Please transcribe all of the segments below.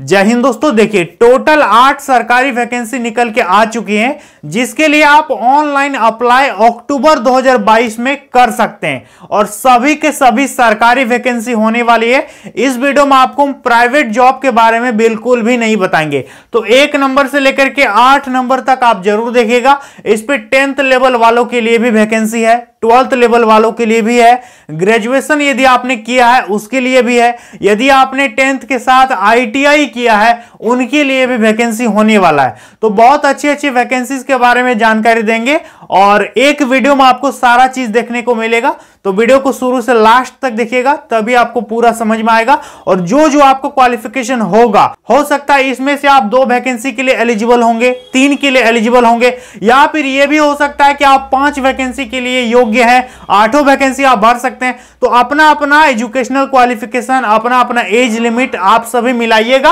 जय हिंद दोस्तों देखिए टोटल आठ सरकारी वैकेंसी निकल के आ चुकी हैं जिसके लिए आप ऑनलाइन अप्लाई अक्टूबर 2022 में कर सकते हैं और सभी के सभी सरकारी वैकेंसी होने वाली है इस वीडियो में आपको हम प्राइवेट जॉब के बारे में बिल्कुल भी नहीं बताएंगे तो एक नंबर से लेकर के आठ नंबर तक आप जरूर देखिएगा इस पर टेंथ लेवल वालों के लिए भी वैकेंसी है ट्वेल्थ लेवल वालों के लिए भी है ग्रेजुएशन यदि आपने किया है उसके लिए भी है यदि आपने टेंथ के साथ आईटीआई किया है उनके लिए भी वैकेंसी होने वाला है तो बहुत अच्छी अच्छी वैकेंसीज के बारे में जानकारी देंगे और एक वीडियो में आपको सारा चीज देखने को मिलेगा तो वीडियो को शुरू से लास्ट तक देखिएगा तभी आपको पूरा समझ में आएगा और जो जो आपको क्वालिफिकेशन होगा हो सकता है इसमें से आप दो वैकेंसी के लिए एलिजिबल होंगे तीन के लिए एलिजिबल होंगे या फिर यह भी हो सकता है कि आप पांच वैकेंसी के लिए योग्य हैं आठों वैकेंसी आप भर सकते हैं तो अपना अपना एजुकेशनल क्वालिफिकेशन अपना अपना एज लिमिट आप सभी मिलाइएगा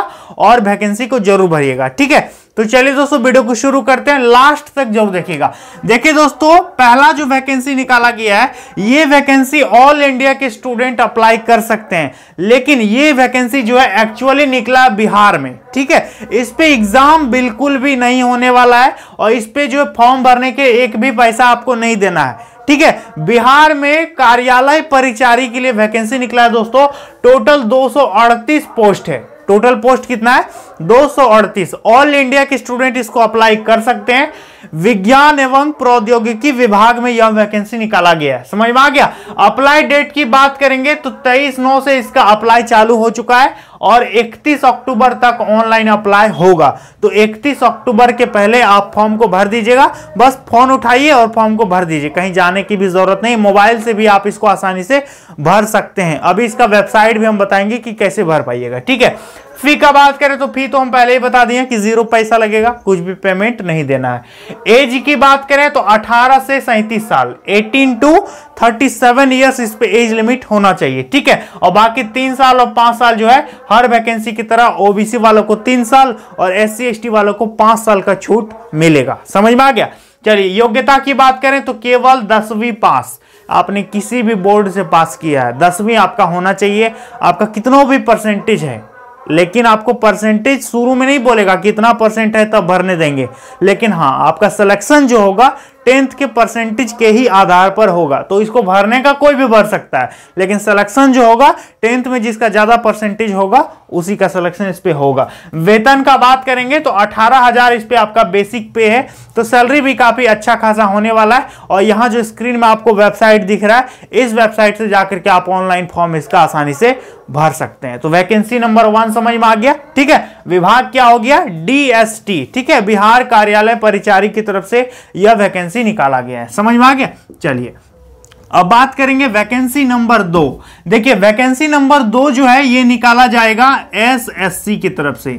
और वैकेंसी को जरूर भरिएगा ठीक है तो चलिए दोस्तों वीडियो को शुरू करते हैं लास्ट तक जरूर देखिएगा देखिए दोस्तों पहला जो वैकेंसी निकाला गया है ये वैकेंसी ऑल इंडिया के स्टूडेंट अप्लाई कर सकते हैं लेकिन ये वैकेंसी जो है एक्चुअली निकला बिहार में ठीक है इस पर एग्जाम बिल्कुल भी नहीं होने वाला है और इस पर जो फॉर्म भरने के एक भी पैसा आपको नहीं देना है ठीक है बिहार में कार्यालय परिचारी के लिए वैकेंसी निकला है दोस्तों टोटल दो पोस्ट है टोटल पोस्ट कितना है 238 ऑल इंडिया के स्टूडेंट इसको अप्लाई कर सकते हैं विज्ञान एवं प्रौद्योगिकी विभाग में यह वैकेंसी निकाला गया है समझ में आ गया अप्लाई डेट की बात करेंगे तो 23 नौ से इसका अप्लाई चालू हो चुका है और 31 अक्टूबर तक ऑनलाइन अप्लाई होगा तो 31 अक्टूबर के पहले आप फॉर्म को भर दीजिएगा बस फॉर्म उठाइए और फॉर्म को भर दीजिए कहीं जाने की भी जरूरत नहीं मोबाइल से भी आप इसको आसानी से भर सकते हैं अभी इसका वेबसाइट भी हम बताएंगे कि कैसे भर पाइएगा ठीक है फी का बात करें तो फी तो हम पहले ही बता दिए कि जीरो पैसा लगेगा कुछ भी पेमेंट नहीं देना है एज की बात करें तो 18 से सैंतीस साल 18 टू 37 सेवन ईयर्स इस पर एज लिमिट होना चाहिए ठीक है और बाकी तीन साल और पांच साल जो है हर वैकेंसी की तरह ओबीसी वालों को तीन साल और एस सी वालों को पांच साल का छूट मिलेगा समझ में आ गया चलिए योग्यता की बात करें तो केवल दसवीं पास आपने किसी भी बोर्ड से पास किया है दसवीं आपका होना चाहिए आपका कितनों भी परसेंटेज है लेकिन आपको परसेंटेज शुरू में नहीं बोलेगा कितना परसेंट है तब भरने देंगे लेकिन हाँ आपका सिलेक्शन जो होगा टेंथ के परसेंटेज के ही आधार पर होगा तो इसको भरने का कोई भी भर सकता है लेकिन सिलेक्शन जो होगा टेंथ में जिसका ज्यादा परसेंटेज होगा उसी का सिलेक्शन इस पर होगा वेतन का बात करेंगे तो अठारह हजार इस पर आपका बेसिक पे है तो सैलरी भी काफी अच्छा खासा होने वाला है और यहाँ जो स्क्रीन में आपको वेबसाइट दिख रहा है इस वेबसाइट से जाकर के आप ऑनलाइन फॉर्म इसका आसानी से भर सकते हैं तो वैकेंसी नंबर वन समझ में आ गया ठीक है विभाग क्या हो गया डी ठीक है बिहार कार्यालय परिचारी की तरफ से यह वैकेंसी वैकेंसी निकाला गया है समझ में आ गया चलिए अब बात करेंगे वैकेंसी नंबर दो देखिए वैकेंसी नंबर दो जो है ये निकाला जाएगा एसएससी की तरफ से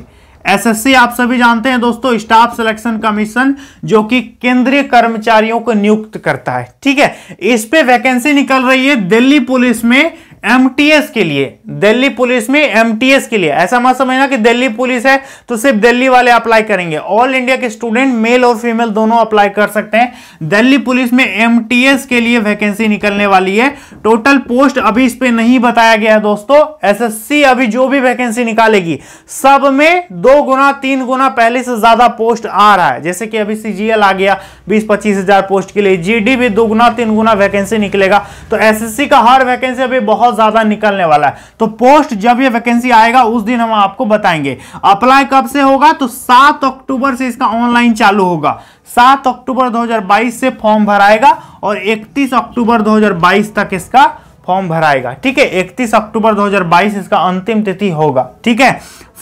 एसएससी आप सभी जानते हैं दोस्तों स्टाफ सिलेक्शन कमीशन जो कि केंद्रीय कर्मचारियों को नियुक्त करता है ठीक है इस पे वैकेंसी निकल रही है दिल्ली पुलिस में एमटीएस के लिए दिल्ली पुलिस में एमटीएस के लिए ऐसा मत समझना कि दिल्ली पुलिस है तो सिर्फ दिल्ली वाले अप्लाई करेंगे ऑल इंडिया के स्टूडेंट मेल और फीमेल दोनों अप्लाई कर सकते हैं दिल्ली पुलिस में एमटीएस के लिए वैकेंसी निकलने वाली है टोटल पोस्ट अभी इस पर नहीं बताया गया है दोस्तों एस अभी जो भी वैकेंसी निकालेगी सब में दो गुना तीन गुना पहले से ज्यादा पोस्ट आ रहा है जैसे कि अभी सीजीएल आ गया बीस पच्चीस हजार पोस्ट के लिए जी भी दो गुना तीन गुना वैकेंसी निकलेगा तो एस का हर वैकेंसी अभी बहुत बहुत ज्यादा निकलने वाला है तो पोस्ट जब ये वैकेंसी आएगा उस दिन हम आपको बताएंगे अप्लाई कब से होगा तो सात अक्टूबर से इसका ऑनलाइन चालू होगा सात अक्टूबर 2022 से फॉर्म भराएगा और 31 अक्टूबर 2022 तक इसका फॉर्म भराएगा ठीक है 31 अक्टूबर 2022 इसका अंतिम तिथि होगा ठीक है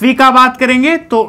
फी का बात करेंगे तो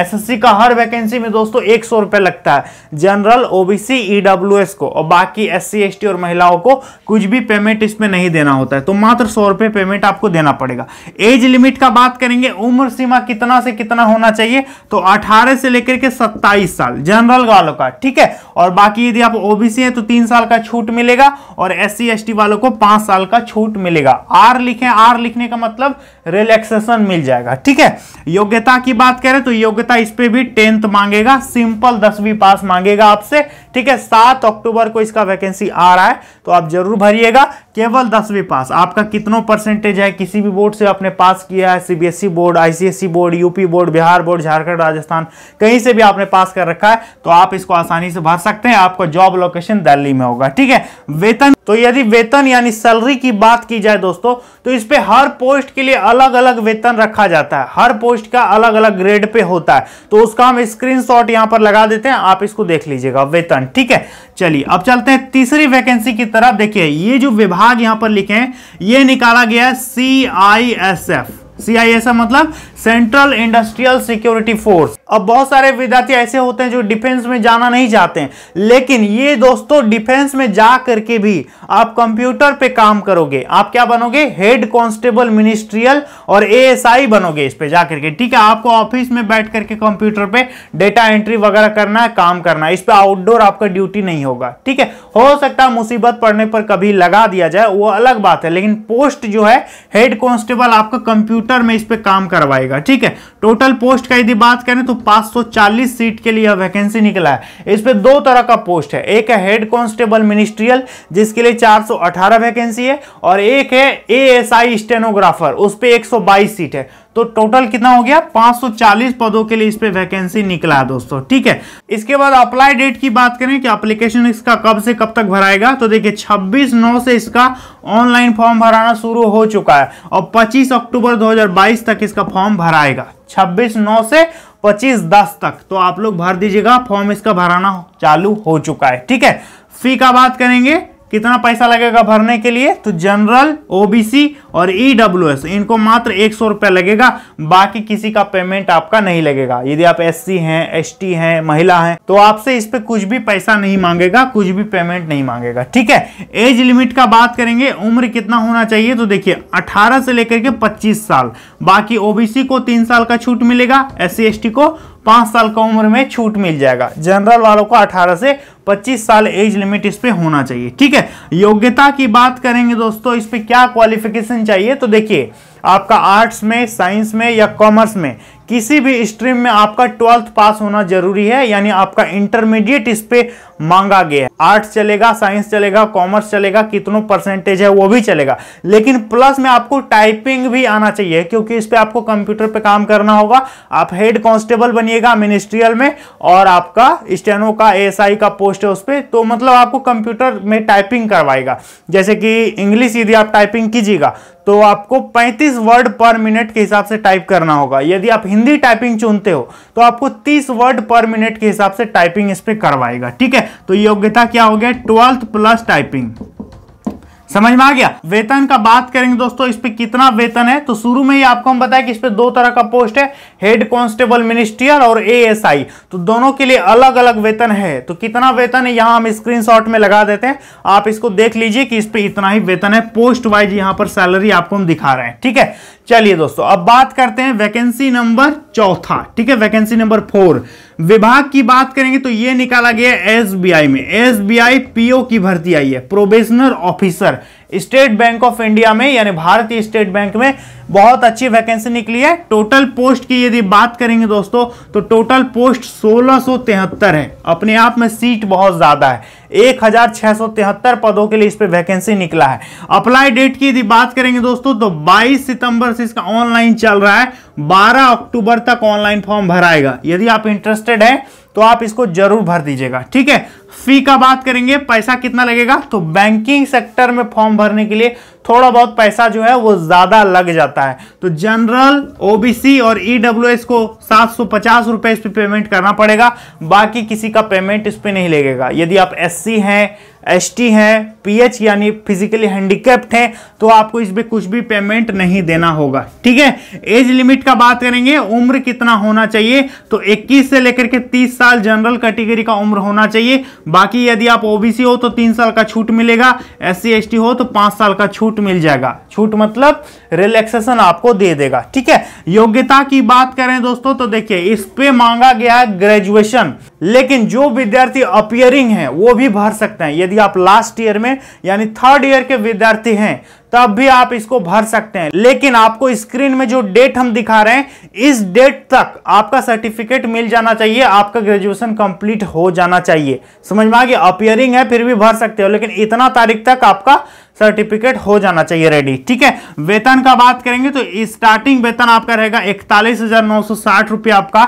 एसएससी का हर वैकेंसी में दोस्तों एक सौ रुपए लगता है जनरल ओबीसी ईडब्ल्यूएस को और बाकी एससी एसटी और महिलाओं को कुछ भी पेमेंट इसमें नहीं देना होता है तो मात्र सौ रुपए पेमेंट आपको देना पड़ेगा एज लिमिट का बात करेंगे उम्र सीमा कितना से कितना होना चाहिए तो अठारह से लेकर के सत्ताईस साल जनरल वालों का ठीक है और बाकी यदि आप ओबीसी हैं तो तीन साल का छूट मिलेगा और एस सी वालों को पांच साल का छूट मिलेगा आर लिखे आर लिखने का मतलब रिलैक्सेशन मिल जाएगा ठीक है योग्यता की बात करें तो योग्यता इस पर भी टेंथ मांगेगा सिंपल दसवीं पास मांगेगा आपसे ठीक है सात अक्टूबर को इसका वैकेंसी आ रहा है तो आप जरूर भरिएगा केवल दसवीं पास आपका कितनों परसेंटेज है किसी भी बोर्ड से आपने पास किया है CBSE board ICSE board UP board Bihar board Jharkhand Rajasthan कहीं से भी आपने पास कर रखा है तो आप इसको आसानी से भर सकते हैं आपको जॉब लोकेशन दिल्ली में होगा ठीक है वेतन तो यदि वेतन यानी सैलरी की बात की जाए दोस्तों तो इस पर हर पोस्ट के लिए अलग अलग वेतन रखा जाता है हर पोस्ट का अलग अलग ग्रेड पे होता है तो उसका हम स्क्रीन यहां पर लगा देते हैं आप इसको देख लीजिएगा वेतन कारण ठीक है चलिए अब चलते हैं तीसरी वैकेंसी की तरफ देखिए ये जो विभाग यहां पर लिखे हैं ये निकाला गया है C I S F CISF मतलब सेंट्रल इंडस्ट्रियल सिक्योरिटी फोर्स अब बहुत सारे विद्यार्थी ऐसे होते हैं जो डिफेंस में जाना नहीं चाहते हैं लेकिन ये दोस्तों डिफेंस में जा करके भी आप कंप्यूटर पे काम करोगे आप क्या बनोगे हेड कांस्टेबल मिनिस्ट्रियल और एएसआई बनोगे इस पे जाकर के ठीक है आपको ऑफिस में बैठ करके कंप्यूटर पे डेटा एंट्री वगैरह करना है काम करना है इस पर आउटडोर आपका ड्यूटी नहीं होगा ठीक है हो सकता है मुसीबत पड़ने पर कभी लगा दिया जाए वो अलग बात है लेकिन पोस्ट जो है हेड कॉन्स्टेबल आपका कंप्यूटर कंप्यूटर में इस पर काम करवाएगा ठीक है टोटल पोस्ट का यदि बात करें तो 540 सीट के लिए वैकेंसी निकला है इस पर दो तरह का पोस्ट है एक है हेड कांस्टेबल मिनिस्ट्रियल जिसके लिए 418 वैकेंसी है और एक है आई स्टेनोग्राफर उस पर एक सीट है तो टोटल कितना हो गया 540 पदों के लिए इस पे वैकेंसी निकला दोस्तों ठीक है इसके बाद अप्लाई डेट की बात करें कि एप्लीकेशन इसका कब से कब तक भराएगा तो देखिए 26 नौ से इसका ऑनलाइन फॉर्म भराना शुरू हो चुका है और 25 अक्टूबर 2022 तक इसका फॉर्म भराएगा 26 नौ से 25 दस तक तो आप लोग भर दीजिएगा फॉर्म इसका भराना चालू हो चुका है ठीक है फी का बात करेंगे कितना पैसा लगेगा भरने के लिए तो जनरल ओबीसी और ईडब्ल्यूएस e इनको मात्र एक सौ रुपया लगेगा बाकी किसी का पेमेंट आपका नहीं लगेगा यदि आप एससी हैं एसटी हैं महिला हैं तो आपसे इस पर कुछ भी पैसा नहीं मांगेगा कुछ भी पेमेंट नहीं मांगेगा ठीक है एज लिमिट का बात करेंगे उम्र कितना होना चाहिए तो देखिए अठारह से लेकर के पच्चीस साल बाकी ओबीसी को तीन साल का छूट मिलेगा एस सी को पाँच साल का उम्र में छूट मिल जाएगा जनरल वालों को 18 से 25 साल एज लिमिट इस पर होना चाहिए ठीक है योग्यता की बात करेंगे दोस्तों इस पर क्या क्वालिफिकेशन चाहिए तो देखिए आपका आर्ट्स में साइंस में या कॉमर्स में किसी भी स्ट्रीम में आपका ट्वेल्थ पास होना जरूरी है यानी आपका इंटरमीडिएट इस पे मांगा गया है आर्ट्स चलेगा साइंस चलेगा कॉमर्स चलेगा कितनों परसेंटेज है वो भी चलेगा लेकिन प्लस में आपको टाइपिंग भी आना चाहिए क्योंकि इस पर आपको कंप्यूटर पे काम करना होगा आप हेड कांस्टेबल बनिएगा मिनिस्ट्रियल में और आपका स्टेनो का ए का पोस्ट है उस पर तो मतलब आपको कंप्यूटर में टाइपिंग करवाएगा जैसे कि इंग्लिश यदि आप टाइपिंग कीजिएगा तो आपको 35 वर्ड पर मिनट के हिसाब से टाइप करना होगा यदि आप हिंदी टाइपिंग चुनते हो तो आपको 30 वर्ड पर मिनट के हिसाब से टाइपिंग इस पर करवाएगा ठीक है तो योग्यता क्या हो गया ट्वेल्थ प्लस टाइपिंग समझ में आ गया वेतन का बात करेंगे दोस्तों इस पे कितना वेतन है तो शुरू में ही आपको हम बताया कि इस पे दो तरह का पोस्ट है हेड कांस्टेबल मिनिस्टर और एएसआई तो दोनों के लिए अलग अलग वेतन है तो कितना वेतन है यहाँ हम स्क्रीनशॉट में लगा देते हैं आप इसको देख लीजिए कि इस पे इतना ही वेतन है पोस्ट वाइज यहाँ पर सैलरी आपको हम दिखा रहे हैं ठीक है चलिए दोस्तों अब बात करते हैं वैकेंसी नंबर चौथा ठीक है वैकेंसी नंबर फोर विभाग की बात करेंगे तो ये निकाला गया एसबीआई में एसबीआई पीओ की भर्ती आई है probationer officer State Bank of India में यानी भारतीय स्टेट बैंक में बहुत अच्छी वैकेंसी निकली है टोटल पोस्ट की यदि बात करेंगे दोस्तों तो टोटल पोस्ट सोलह है अपने आप में सीट बहुत ज़्यादा है एक पदों के लिए इस पर वैकेंसी निकला है अप्लाई डेट की यदि बात करेंगे दोस्तों तो 22 सितंबर से इसका ऑनलाइन चल रहा है 12 अक्टूबर तक ऑनलाइन फॉर्म भराएगा यदि आप इंटरेस्टेड हैं तो आप इसको जरूर भर दीजिएगा ठीक है फी का बात करेंगे पैसा कितना लगेगा तो बैंकिंग सेक्टर में फॉर्म भरने के लिए थोड़ा बहुत पैसा जो है वो ज़्यादा लग जाता है तो जनरल ओबीसी और एस e को सात सौ पचास रुपए इस पर पेमेंट करना पड़ेगा बाकी किसी का पेमेंट इस पर पे नहीं लगेगा यदि आप एस हैं है हैं एच यानी फिजिकली हैंडीकेप्ड हैं तो आपको इस पर कुछ भी पेमेंट नहीं देना होगा ठीक है एज लिमिट का बात करेंगे उम्र कितना होना चाहिए तो 21 से लेकर के 30 साल जनरल कैटेगरी का उम्र होना चाहिए बाकी यदि आप ओबीसी हो तो तीन साल का छूट मिलेगा एस सी हो तो पाँच साल का छूट मिल जाएगा छूट मतलब रिलैक्सेशन आपको दे देगा ठीक है योग्यता की बात करें दोस्तों तो देखिए इस पे मांगा गया है ग्रेजुएशन लेकिन जो विद्यार्थी अपियरिंग है वो भी भर सकते हैं यदि आप लास्ट ईयर में यानी थर्ड ईयर के विद्यार्थी हैं तब भी आप इसको भर सकते हैं लेकिन आपको स्क्रीन में जो डेट हम दिखा रहे हैं इस डेट तक आपका सर्टिफिकेट मिल जाना चाहिए आपका ग्रेजुएशन कंप्लीट हो जाना चाहिए समझ में आ गया अपियरिंग है फिर भी भर सकते हो लेकिन इतना तारीख तक आपका सर्टिफिकेट हो जाना चाहिए रेडी ठीक है वेतन का बात करेंगे तो स्टार्टिंग वेतन आपका रहेगा इकतालीस रुपया आपका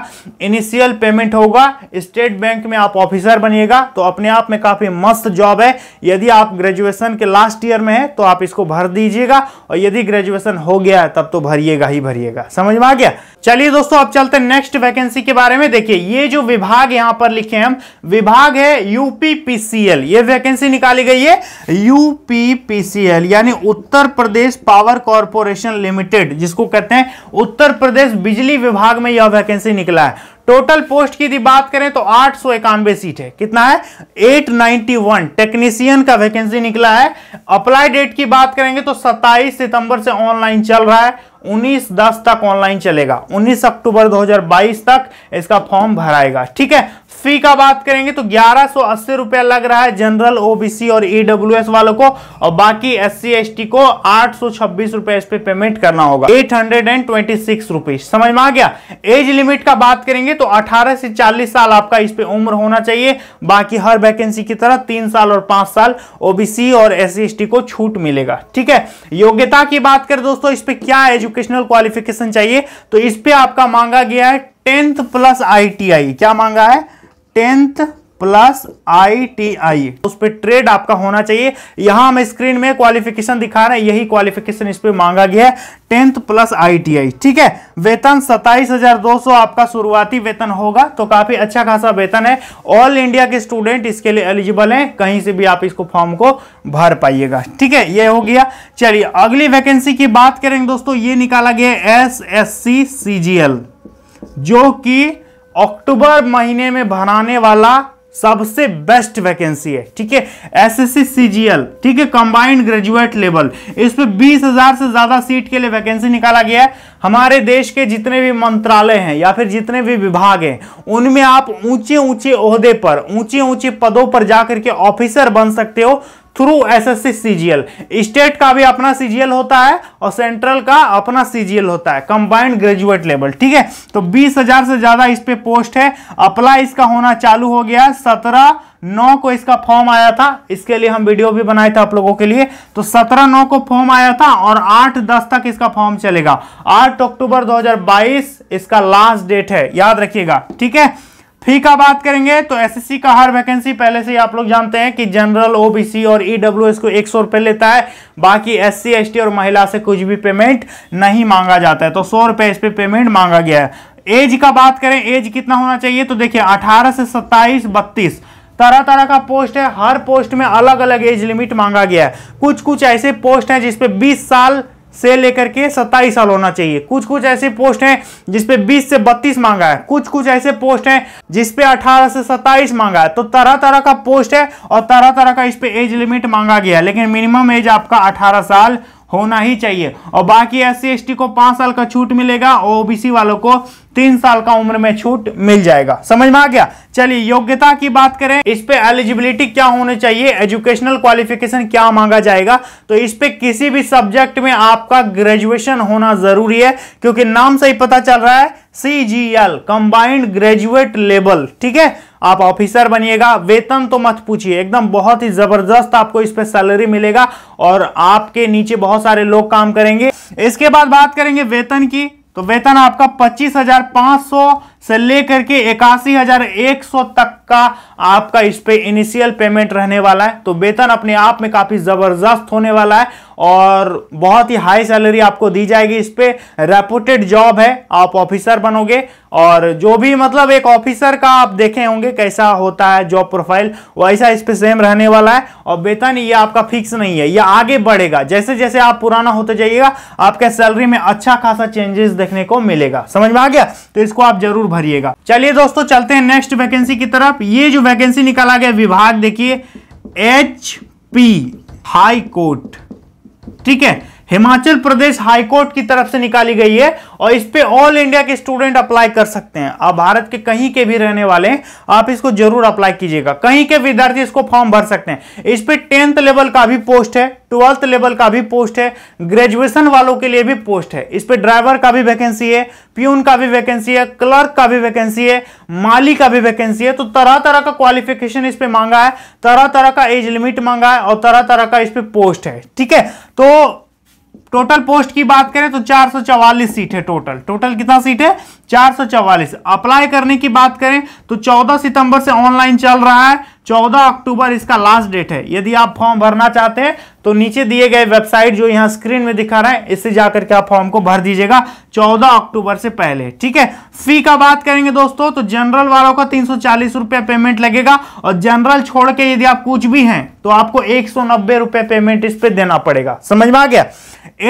इनिशियल पेमेंट होगा स्टेट बैंक में आप ऑफिसर बनिएगा तो अपने आप में काफी मस्त जॉब है यदि आप ग्रेजुएशन के लास्ट ईयर में है तो आप इसको भर दीजिएगा और यदि ग्रेजुएशन हो गया है तब तो भरिएगा ही भरिएगा समझ में आ गया चलिए दोस्तों अब चलते हैं नेक्स्ट वैकेंसी के बारे में देखिए ये जो विभाग यहां पर लिखे हम विभाग है यूपीपीसीएल ये वैकेंसी निकाली गई है यूपीपी बीपीसीएल यानी Uttar Pradesh power corporation limited जिसको कहते हैं उत्तर प्रदेश बिजली विभाग में यह वैकेंसी निकला है टोटल पोस्ट की यदि बात करें तो आठ सौ इक्यानवे सीट है कितना है 891 टेक्नीशियन का वैकेंसी निकला है अप्लाई डेट की बात करेंगे तो 27 सितंबर से ऑनलाइन चल रहा है 19 दस तक ऑनलाइन चलेगा 19 अक्टूबर 2022 तक इसका फॉर्म भराएगा ठीक है फी का बात करेंगे तो ग्यारह रुपया लग रहा है जनरल ओबीसी और ईडब्ल्यू e वालों को और बाकी एस सी को आठ सौ छब्बीस इस पे पेमेंट करना होगा eight hundred and twenty six rupees समझ में आ गया एज लिमिट का बात करेंगे तो अठारह से चालीस साल आपका इस पे उम्र होना चाहिए बाकी हर वैकेंसी की तरह तीन साल और पांच साल ओबीसी और एस सी को छूट मिलेगा ठीक है योग्यता की बात करें दोस्तों इस पे क्या एजुकेशनल क्वालिफिकेशन चाहिए तो इस पे आपका मांगा गया है टेंथ प्लस आईटीआई क्या मांगा है tenth plus I T I उस पर ट्रेड आपका होना चाहिए यहां हम स्क्रीन में क्वालिफिकेशन दिखा रहे हैं यही क्वालिफिकेशन इस पर मांगा गया है टेंथ प्लस आईटीआई ठीक है वेतन 27,200 आपका शुरुआती वेतन होगा तो काफी अच्छा खासा वेतन है ऑल इंडिया के स्टूडेंट इसके लिए एलिजिबल हैं कहीं से भी आप इसको फॉर्म को भर पाइएगा ठीक है यह हो गया चलिए अगली वैकेंसी की बात करेंगे दोस्तों ये निकाला गया S S C C G L जो कि अक्टूबर महीने में भराने वाला सबसे बेस्ट वैकेंसी है ठीक है एसएससी सीजीएल ठीक है कंबाइंड ग्रेजुएट लेवल इस पे बीस हजार से ज्यादा सीट के लिए वैकेंसी निकाला गया है हमारे देश के जितने भी मंत्रालय हैं या फिर जितने भी विभाग हैं उनमें आप ऊंचे ऊंचे ओहदे पर ऊंचे ऊंचे पदों पर जाकर के ऑफिसर बन सकते हो थ्रू एसएससी सीजीएल स्टेट का भी अपना सीजीएल होता है और सेंट्रल का अपना सीजीएल होता है कंबाइंड ग्रेजुएट लेवल ठीक है तो बीस हजार से ज्यादा इस पे पोस्ट है अप्लाई इसका होना चालू हो गया सत्रह नौ को इसका फॉर्म आया था इसके लिए हम वीडियो भी बनाए थे आप लोगों के लिए तो सत्रह नौ को फॉर्म आया था और आठ दस तक इसका फॉर्म चलेगा आठ अक्टूबर 2022 इसका लास्ट डेट है याद रखिएगा ठीक है फी का बात करेंगे तो एसएससी का हर वैकेंसी पहले से ही आप लोग जानते हैं कि जनरल ओबीसी और ईडब्ल्यू e को एक सौ रुपये लेता है बाकी एससी एसटी और महिला से कुछ भी पेमेंट नहीं मांगा जाता है तो सौ रुपये इस पर पे पेमेंट मांगा गया है एज का बात करें एज कितना होना चाहिए तो देखिए अठारह से सत्ताईस बत्तीस तरह तरह का पोस्ट है हर पोस्ट में अलग अलग एज लिमिट मांगा गया है कुछ कुछ ऐसे पोस्ट हैं जिसपे बीस साल से लेकर के सत्ताईस साल होना चाहिए कुछ कुछ ऐसे पोस्ट हैं जिसपे 20 से 32 मांगा है कुछ कुछ ऐसे पोस्ट हैं जिसपे 18 से 27 मांगा है तो तरह तरह का पोस्ट है और तरह तरह का इस पे एज लिमिट मांगा गया है लेकिन मिनिमम एज आपका 18 साल होना ही चाहिए और बाकी एस सी को पांच साल का छूट मिलेगा ओबीसी वालों को तीन साल का उम्र में छूट मिल जाएगा समझ में आ गया चलिए योग्यता की बात करें इस पे एलिजिबिलिटी क्या होनी चाहिए एजुकेशनल क्वालिफिकेशन क्या मांगा जाएगा तो इस पे किसी भी सब्जेक्ट में आपका ग्रेजुएशन होना जरूरी है क्योंकि नाम से ही पता चल रहा है C G L combined graduate level ठीक है आप ऑफिसर बनिएगा वेतन तो मत पूछिए एकदम बहुत ही जबरदस्त आपको इस पे सैलरी मिलेगा और आपके नीचे बहुत सारे लोग काम करेंगे इसके बाद बात करेंगे वेतन की तो वेतन आपका पच्चीस हजार पांच सौ से लेकर के इक्यासी हजार एक सौ तक का आपका इस पे इनिशियल पेमेंट रहने वाला है तो वेतन अपने आप में काफी जबरदस्त होने वाला है और बहुत ही हाई सैलरी आपको दी जाएगी इस पे रेपुटेड जॉब है आप ऑफिसर बनोगे और जो भी मतलब एक ऑफिसर का आप देखे होंगे कैसा होता है जॉब प्रोफाइल वैसा इस पे सेम रहने वाला है और वेतन ये आपका फिक्स नहीं है ये आगे बढ़ेगा जैसे जैसे आप पुराना होते जाइएगा आपके सैलरी में अच्छा खासा चेंजेस देखने को मिलेगा समझ में आ गया तो इसको आप जरूर भरिएगा चलिए दोस्तों चलते हैं नेक्स्ट वैकेंसी की तरफ ये जो वैकेंसी निकाला गया विभाग देखिए एच पी हाई कोर्ट ठीक है हिमाचल प्रदेश हाईकोर्ट की तरफ से निकाली गई है और इस पे ऑल इंडिया के स्टूडेंट अप्लाई कर सकते हैं आप भारत के कहीं के भी रहने वाले हैं आप इसको जरूर अप्लाई कीजिएगा कहीं के विद्यार्थी इसको फॉर्म भर सकते हैं इस पे टेंथ लेवल का भी पोस्ट है ट्वेल्थ लेवल का भी पोस्ट है ग्रेजुएशन वालों के लिए भी पोस्ट है इस पे ड्राइवर का भी वैकेंसी है प्यून का भी वैकेंसी है क्लर्क का भी वैकेंसी है माली का भी वैकेंसी है तो तरह तरह का क्वालिफिकेशन इस पे मांगा है तरह तरह का एज लिमिट मांगा है और तरह तरह का इस पे पोस्ट है ठीक है तो टोटल पोस्ट की बात करें तो 444 सीट है टोटल टोटल कितना सीट है 444 अप्लाई करने की बात करें तो 14 सितंबर से ऑनलाइन चल रहा है 14 अक्टूबर इसका लास्ट डेट है यदि आप फॉर्म भरना चाहते हैं तो नीचे दिए गए वेबसाइट जो यहां स्क्रीन में दिखा रहा है इससे जाकर के आप फॉर्म को भर दीजिएगा 14 अक्टूबर से पहले ठीक है फी का बात करेंगे दोस्तों तो जनरल वालों का तीन सौ पेमेंट लगेगा और जनरल छोड़ के यदि आप कुछ भी हैं तो आपको एक रुपए पेमेंट इस पर देना पड़ेगा समझ में आ गया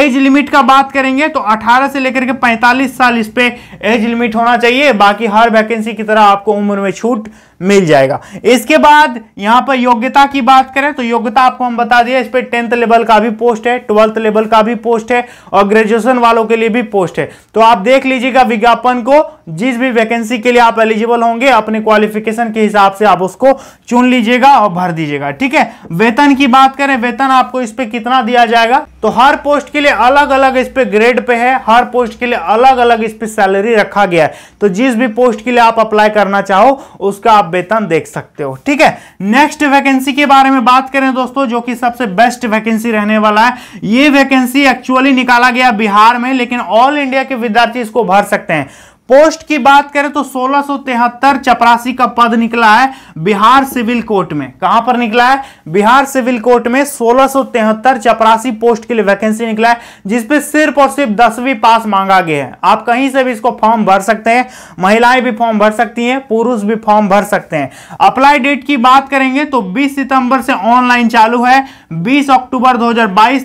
एज लिमिट का बात करेंगे तो 18 से लेकर के 45 साल इस पे एज लिमिट होना चाहिए बाकी हर वैकेंसी की तरह आपको उम्र में छूट मिल जाएगा इसके बाद यहां पर योग्यता की बात करें तो योग्यता आपको हम बता दिया इस पर टेंथ लेवल का भी पोस्ट है ट्वेल्थ लेवल का भी पोस्ट है और ग्रेजुएशन वालों के लिए भी पोस्ट है तो आप देख लीजिएगा विज्ञापन को जिस भी वैकेंसी के लिए आप एलिजिबल होंगे अपने क्वालिफिकेशन के हिसाब से आप उसको चुन लीजिएगा और भर दीजिएगा ठीक है वेतन की बात करें वेतन आपको इस पर कितना दिया जाएगा तो हर पोस्ट के लिए अलग अलग इस पे ग्रेड पे है हर पोस्ट के लिए अलग अलग इस पर सैलरी रखा गया है तो जिस भी पोस्ट के लिए आप अप्लाई करना चाहो उसका आप वेतन देख सकते हो ठीक है नेक्स्ट वैकेंसी के बारे में बात करें दोस्तों जो कि सबसे बेस्ट वैकेंसी रहने वाला है ये वैकेंसी एक्चुअली निकाला गया बिहार में लेकिन ऑल इंडिया के विद्यार्थी इसको भर सकते हैं पोस्ट की बात करें तो सोलह चपरासी का पद निकला है बिहार सिविल कोर्ट में कहां पर निकला है बिहार सिविल कोर्ट में सोलह चपरासी पोस्ट के लिए वैकेंसी निकला है जिसपे सिर्फ और सिर्फ दसवीं पास मांगा गया है आप कहीं से भी इसको फॉर्म भर सकते हैं महिलाएं भी फॉर्म भर सकती हैं पुरुष भी फॉर्म भर सकते हैं अप्लाई डेट की बात करेंगे तो बीस सितंबर से ऑनलाइन चालू है बीस अक्टूबर दो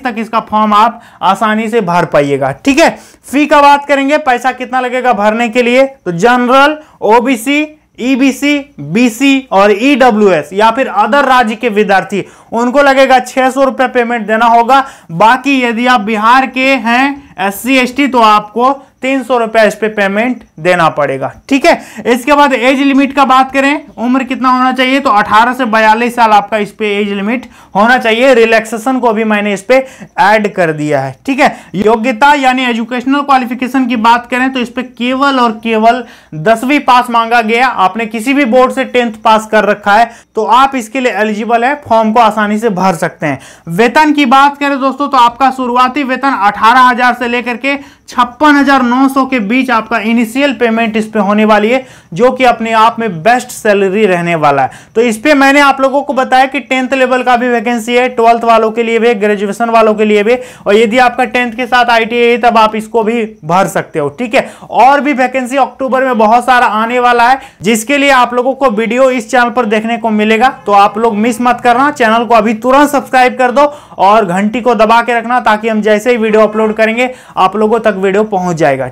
तक इसका फॉर्म आप आसानी से भर पाइएगा ठीक है फी का बात करेंगे पैसा कितना लगेगा भरने के लिए तो जनरल ओबीसी ईबीसी बीसी और ईडब्ल्यूएस e या फिर अदर राज्य के विद्यार्थी उनको लगेगा छह सौ रुपया पेमेंट देना होगा बाकी यदि आप बिहार के हैं एस सी तो आपको तीन सौ रुपया इस पे पेमेंट देना पड़ेगा ठीक है इसके बाद एज लिमिट का बात करें उम्र कितना होना चाहिए तो 18 से 42 साल आपका इस पर एज लिमिट होना चाहिए रिलैक्सेशन को भी मैंने इस पर ऐड कर दिया है ठीक है योग्यता यानी एजुकेशनल क्वालिफिकेशन की बात करें तो इस पर केवल और केवल दसवीं पास मांगा गया आपने किसी भी बोर्ड से टेंथ पास कर रखा है तो आप इसके लिए एलिजिबल है फॉर्म को आसानी से भर सकते हैं वेतन की बात करें दोस्तों तो आपका शुरुआती वेतन अठारह से लेकर के छप्पन नौ के बीच आपका इनिशियल पेमेंट इस पर होने वाली है जो कि अपने आप में बेस्ट सैलरी रहने वाला है तो इस पे मैंने आप लोगों को बताया कि टेंथ लेवल का भी वैकेंसी है ट्वेल्थ वालों के लिए भी ग्रेजुएशन वालों के लिए भी और यदि आपका टेंथ के साथ आई e है तब आप इसको भी भर सकते हो ठीक है और भी वैकेंसी अक्टूबर में बहुत सारा आने वाला है जिसके लिए आप लोगों को वीडियो इस चैनल पर देखने को मिलेगा तो आप लोग मिस मत करना चैनल को अभी तुरंत सब्सक्राइब कर दो और घंटी को दबा के रखना ताकि हम जैसे ही वीडियो अपलोड करेंगे आप लोगों तक वीडियो पहुंच जाएगा